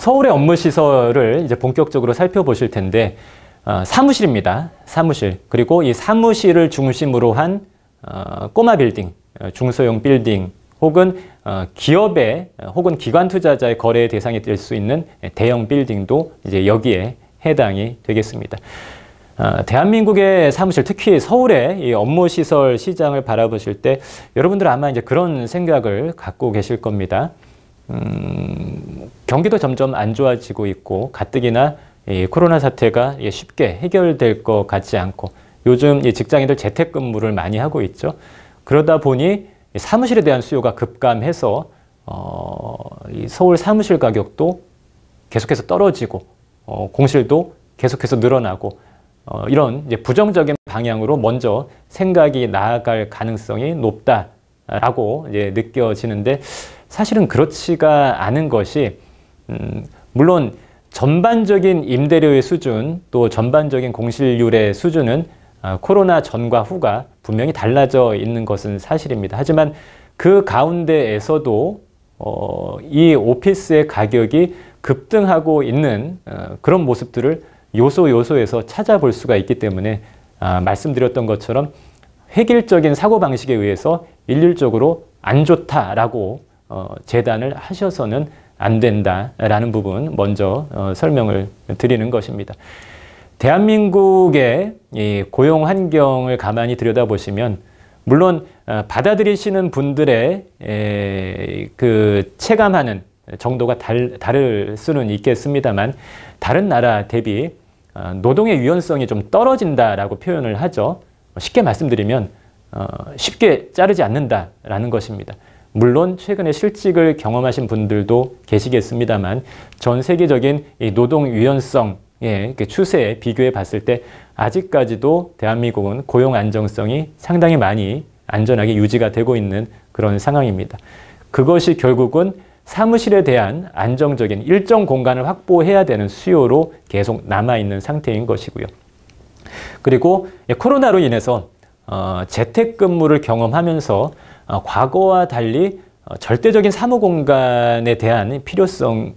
서울의 업무 시설을 이제 본격적으로 살펴보실 텐데 어, 사무실입니다. 사무실 그리고 이 사무실을 중심으로 한 어, 꼬마 빌딩, 어, 중소형 빌딩 혹은 어, 기업의 어, 혹은 기관 투자자의 거래 대상이 될 수 있는 대형 빌딩도 이제 여기에 해당이 되겠습니다. 어, 대한민국의 사무실, 특히 서울의 이 업무 시설 시장을 바라보실 때 여러분들 아마 이제 그런 생각을 갖고 계실 겁니다. 음, 경기도 점점 안 좋아지고 있고 가뜩이나 이 코로나 사태가 쉽게 해결될 것 같지 않고 요즘 직장인들 재택근무를 많이 하고 있죠. 그러다 보니 사무실에 대한 수요가 급감해서 어, 서울 사무실 가격도 계속해서 떨어지고 어, 공실도 계속해서 늘어나고 어, 이런 부정적인 방향으로 먼저 생각이 나아갈 가능성이 높다라고 느껴지는데 사실은 그렇지가 않은 것이 음, 물론 전반적인 임대료의 수준 또 전반적인 공실률의 수준은 아, 코로나 전과 후가 분명히 달라져 있는 것은 사실입니다. 하지만 그 가운데에서도 어, 이 오피스의 가격이 급등하고 있는 어, 그런 모습들을 요소 요소에서 찾아볼 수가 있기 때문에 아, 말씀드렸던 것처럼 획일적인 사고방식에 의해서 일률적으로 안 좋다라고 어, 재단을 하셔서는 안 된다라는 부분 먼저 어, 설명을 드리는 것입니다. 대한민국의 고용 환경을 가만히 들여다보시면 물론 어, 받아들이시는 분들의 에, 그 체감하는 정도가 달, 다를 수는 있겠습니다만 다른 나라 대비 어, 노동의 유연성이 좀 떨어진다라고 표현을 하죠. 쉽게 말씀드리면 어, 쉽게 자르지 않는다라는 것입니다. 물론 최근에 실직을 경험하신 분들도 계시겠습니다만 전 세계적인 이 노동 유연성 예, 추세에 비교해 봤을 때 아직까지도 대한민국은 고용 안정성이 상당히 많이 안전하게 유지가 되고 있는 그런 상황입니다. 그것이 결국은 사무실에 대한 안정적인 일정 공간을 확보해야 되는 수요로 계속 남아있는 상태인 것이고요. 그리고 코로나로 인해서 어, 재택근무를 경험하면서 어, 과거와 달리 어, 절대적인 사무 공간에 대한 필요성을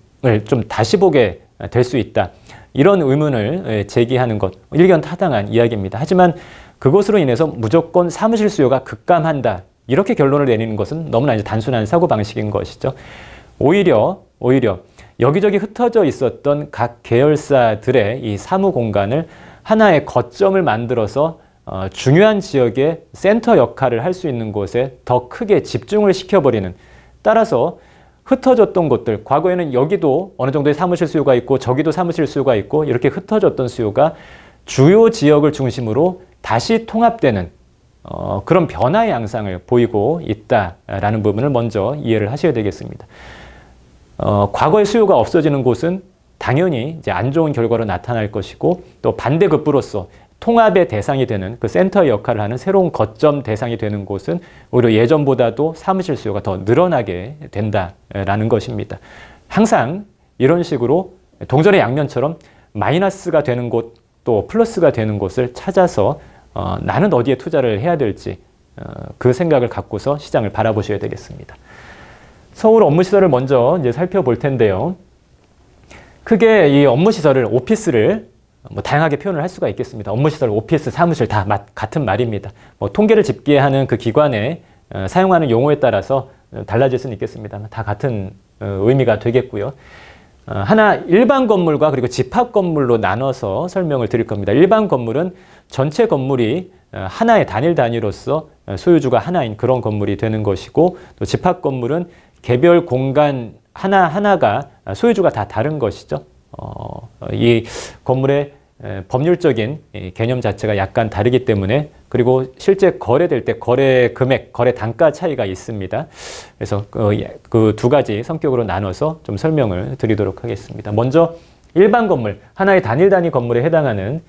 좀 다시 보게 될 수 있다. 이런 의문을 예, 제기하는 것, 일견 타당한 이야기입니다. 하지만 그것으로 인해서 무조건 사무실 수요가 급감한다. 이렇게 결론을 내리는 것은 너무나 단순한 사고방식인 것이죠. 오히려, 오히려 여기저기 흩어져 있었던 각 계열사들의 이 사무 공간을 하나의 거점을 만들어서 어, 중요한 지역의 센터 역할을 할 수 있는 곳에 더 크게 집중을 시켜버리는 따라서 흩어졌던 것들 과거에는 여기도 어느 정도의 사무실 수요가 있고 저기도 사무실 수요가 있고 이렇게 흩어졌던 수요가 주요 지역을 중심으로 다시 통합되는 어, 그런 변화의 양상을 보이고 있다라는 부분을 먼저 이해를 하셔야 되겠습니다. 어, 과거의 수요가 없어지는 곳은 당연히 이제 안 좋은 결과로 나타날 것이고 또 반대급부로서 통합의 대상이 되는 그 센터의 역할을 하는 새로운 거점 대상이 되는 곳은 오히려 예전보다도 사무실 수요가 더 늘어나게 된다라는 것입니다. 항상 이런 식으로 동전의 양면처럼 마이너스가 되는 곳 또 플러스가 되는 곳을 찾아서 어, 나는 어디에 투자를 해야 될지 어, 그 생각을 갖고서 시장을 바라보셔야 되겠습니다. 서울 업무시설을 먼저 이제 살펴볼 텐데요. 크게 이 업무시설을 오피스를 뭐 다양하게 표현을 할 수가 있겠습니다. 업무시설, 오피스, 사무실 다 같은 말입니다. 뭐 통계를 집계하는 그 기관에 어, 사용하는 용어에 따라서 어, 달라질 수는 있겠습니다다 같은 어, 의미가 되겠고요. 어, 하나 일반 건물과 그리고 집합 건물로 나눠서 설명을 드릴 겁니다. 일반 건물은 전체 건물이 하나의 단일 단위로서 소유주가 하나인 그런 건물이 되는 것이고 또 집합 건물은 개별 공간 하나하나가 소유주가 다 다른 것이죠. 어, 어, 이 건물의 법률적인 개념 자체가 약간 다르기 때문에 그리고 실제 거래될 때 거래 금액, 거래 단가 차이가 있습니다. 그래서 그두 어, 예, 그 가지 성격으로 나눠서 좀 설명을 드리도록 하겠습니다. 먼저 일반 건물, 하나의 단일 단위 건물에 해당하는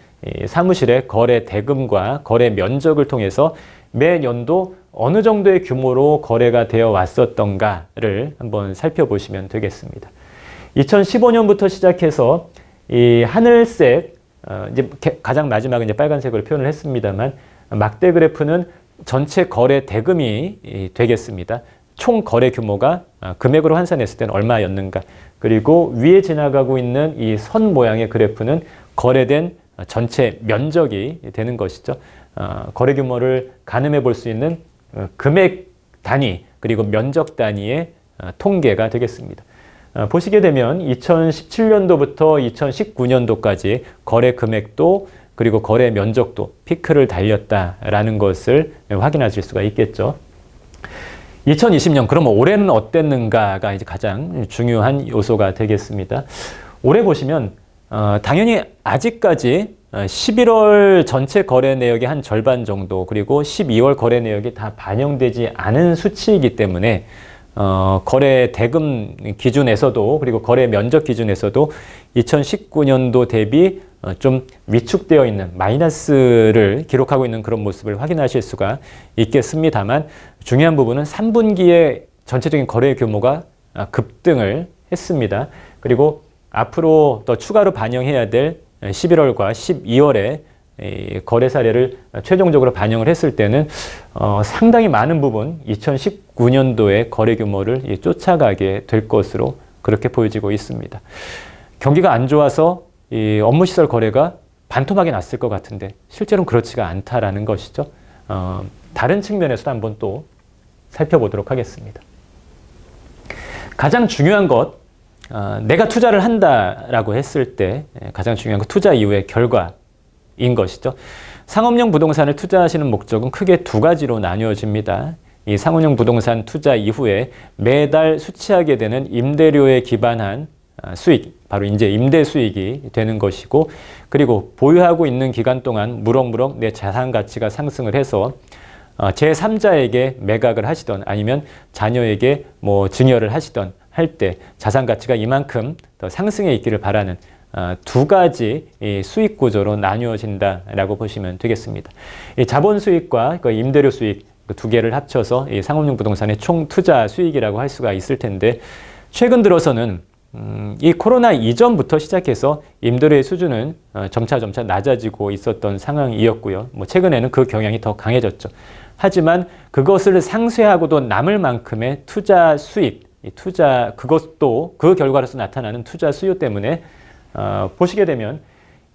사무실의 거래 대금과 거래 면적을 통해서 매년도 어느 정도의 규모로 거래가 되어 왔었던가를 한번 살펴보시면 되겠습니다. 2015년부터 시작해서 이 하늘색 어, 이제 가장 마지막에 이제 빨간색으로 표현을 했습니다만 막대 그래프는 전체 거래 대금이 되겠습니다. 총 거래 규모가 아, 금액으로 환산했을 때는 얼마였는가 그리고 위에 지나가고 있는 이 선 모양의 그래프는 거래된 전체 면적이 되는 것이죠. 어, 거래 규모를 가늠해 볼 수 있는 어, 금액 단위 그리고 면적 단위의 어, 통계가 되겠습니다. 어, 보시게 되면 2017년도부터 2019년도까지 거래 금액도 그리고 거래 면적도 피크를 달렸다라는 것을 확인하실 수가 있겠죠. 2020년 그러면 올해는 어땠는가가 이제 가장 중요한 요소가 되겠습니다. 올해 보시면 어, 당연히 아직까지 11월 어, 전체 거래 내역의 한 절반 정도 그리고 12월 거래 내역이 다 반영되지 않은 수치이기 때문에 어, 거래 대금 기준에서도 그리고 거래 면적 기준에서도 2019년도 대비 어, 좀 위축되어 있는 마이너스를 기록하고 있는 그런 모습을 확인하실 수가 있겠습니다만 중요한 부분은 3분기에 전체적인 거래 규모가 아, 급등을 했습니다. 그리고 앞으로 더 추가로 반영해야 될 11월과 어, 12월에 거래 사례를 최종적으로 반영을 했을 때는 어, 상당히 많은 부분 2019년도에 거래 규모를 쫓아가게 될 것으로 그렇게 보여지고 있습니다. 경기가 안 좋아서 업무 시설 거래가 반토막이 났을 것 같은데 실제로는 그렇지가 않다라는 것이죠. 어, 다른 측면에서도 한번 또 살펴보도록 하겠습니다. 가장 중요한 것, 어, 내가 투자를 한다라고 했을 때 예, 가장 중요한 건 투자 이후의 결과 인 것이죠. 상업용 부동산을 투자하시는 목적은 크게 두 가지로 나뉘어집니다. 이 상업용 부동산 투자 이후에 매달 수취하게 되는 임대료에 기반한 아, 수익, 바로 이제 임대 수익이 되는 것이고 그리고 보유하고 있는 기간 동안 무럭무럭 내 자산 가치가 상승을 해서 아, 제3자에게 매각을 하시던 아니면 자녀에게 뭐 증여를 하시던 할 때 자산 가치가 이만큼 더 상승해 있기를 바라는 어, 두 가지 수익 구조로 나뉘어진다라고 보시면 되겠습니다. 자본 수익과 그 임대료 수익 그 두 개를 합쳐서 상업용 부동산의 총 투자 수익이라고 할 수가 있을 텐데 최근 들어서는 음, 이 코로나 이전부터 시작해서 임대료의 수준은 어, 점차 점차 낮아지고 있었던 상황이었고요. 뭐 최근에는 그 경향이 더 강해졌죠. 하지만 그것을 상쇄하고도 남을 만큼의 투자 수익, 투자 그것도 그 결과로서 나타나는 투자 수요 때문에 어, 보시게 되면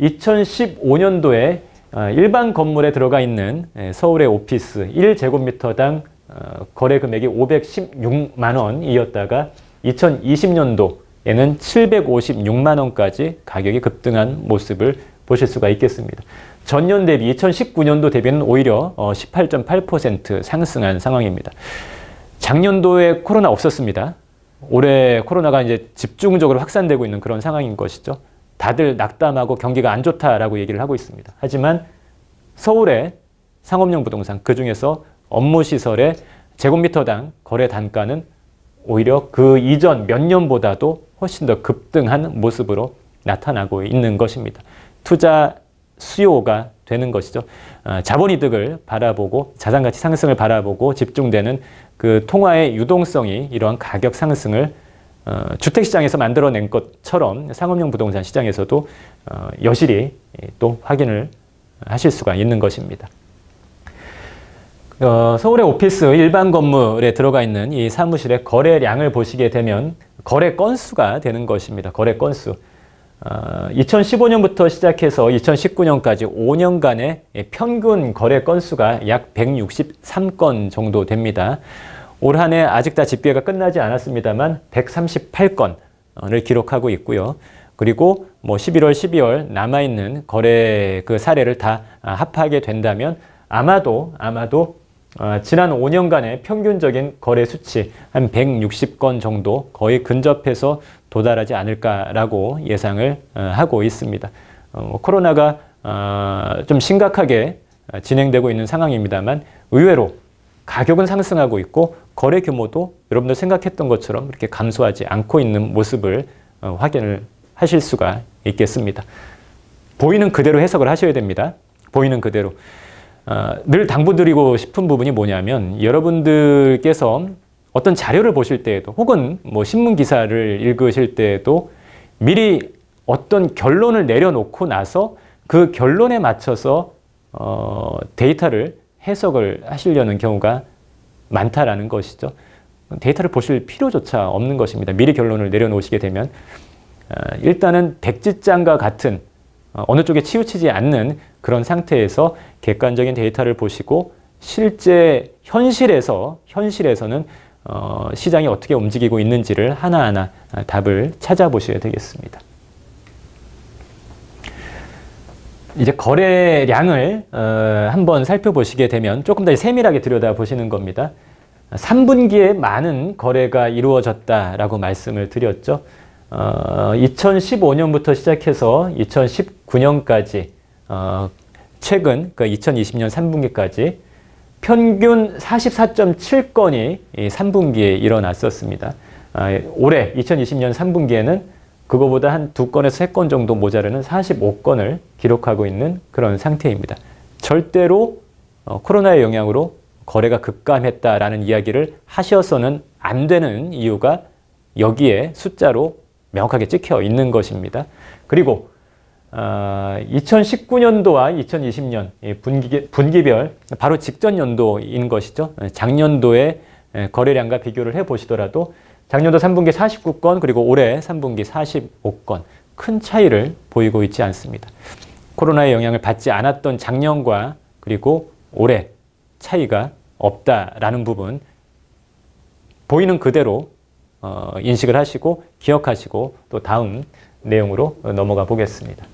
2015년도에 어, 일반 건물에 들어가 있는 예, 서울의 오피스 1제곱미터당 어, 거래 금액이 516만 원이었다가 2020년도에는 756만 원까지 가격이 급등한 모습을 보실 수가 있겠습니다. 전년 대비 2019년도 대비는 오히려 18.8% 상승한 상황입니다. 작년도에 코로나 없었습니다. 올해 코로나가 이제 집중적으로 확산되고 있는 그런 상황인 것이죠. 다들 낙담하고 경기가 안 좋다라고 얘기를 하고 있습니다. 하지만 서울의 상업용 부동산 그중에서 업무시설의 제곱미터당 거래 단가는 오히려 그 이전 몇 년보다도 훨씬 더 급등한 모습으로 나타나고 있는 것입니다. 투자 수요가 되는 것이죠. 아, 자본이득을 바라보고 자산가치 상승을 바라보고 집중되는 그 통화의 유동성이 이러한 가격 상승을 어, 주택시장에서 만들어낸 것처럼 상업용 부동산 시장에서도 어, 여실히 또 확인을 하실 수가 있는 것입니다. 어, 서울의 오피스 일반 건물에 들어가 있는 이 사무실의 거래량을 보시게 되면 거래 건수가 되는 것입니다. 거래 건수. 2015년부터 시작해서 2019년까지 5년간의 평균 거래 건수가 약 163건 정도 됩니다. 올한해 아직 다 집계가 끝나지 않았습니다만 138건을 기록하고 있고요. 그리고 뭐 11월, 12월 남아있는 거래 그 사례를 다 아, 합하게 된다면 아마도, 아마도 아, 지난 5년간의 평균적인 거래 수치 한 160건 정도 거의 근접해서 도달하지 않을까라고 예상을 어, 하고 있습니다. 어, 뭐 코로나가 아, 좀 심각하게 진행되고 있는 상황입니다만 의외로 가격은 상승하고 있고 거래 규모도 여러분들 생각했던 것처럼 이렇게 감소하지 않고 있는 모습을 어, 확인을 하실 수가 있겠습니다. 보이는 그대로 해석을 하셔야 됩니다. 보이는 그대로. 어, 늘 당부드리고 싶은 부분이 뭐냐면 여러분들께서 어떤 자료를 보실 때에도 혹은 뭐 신문 기사를 읽으실 때에도 미리 어떤 결론을 내려놓고 나서 그 결론에 맞춰서 어, 데이터를 해석을 하시려는 경우가 많다라는 것이죠. 데이터를 보실 필요조차 없는 것입니다. 미리 결론을 내려놓으시게 되면 어, 일단은 백지장과 같은 어, 어느 쪽에 치우치지 않는 그런 상태에서 객관적인 데이터를 보시고 실제 현실에서 현실에서는 어, 시장이 어떻게 움직이고 있는지를 하나하나 아, 답을 찾아보셔야 되겠습니다. 이제 거래량을 어, 한번 살펴보시게 되면 조금 더 세밀하게 들여다보시는 겁니다. 3분기에 많은 거래가 이루어졌다라고 말씀을 드렸죠. 어, 2015년부터 시작해서 2019년까지 어, 최근 그 2020년 3분기까지 평균 44.7건이 3분기에 일어났었습니다. 아, 올해 2020년 3분기에는 그거보다 한 두 건에서 세 건 정도 모자르는 45건을 기록하고 있는 그런 상태입니다. 절대로 어, 코로나의 영향으로 거래가 급감했다라는 이야기를 하셔서는 안 되는 이유가 여기에 숫자로 명확하게 찍혀 있는 것입니다. 그리고 2019년도와 아, 2020년 분기, 별 바로 직전 연도인 것이죠. 예, 작년도의 예, 거래량과 비교를 해보시더라도 작년도 3분기 49건 그리고 올해 3분기 45건 큰 차이를 보이고 있지 않습니다. 코로나의 영향을 받지 않았던 작년과 그리고 올해 차이가 없다라는 부분 보이는 그대로 어, 인식을 하시고 기억하시고 또 다음 내용으로 넘어가 보겠습니다.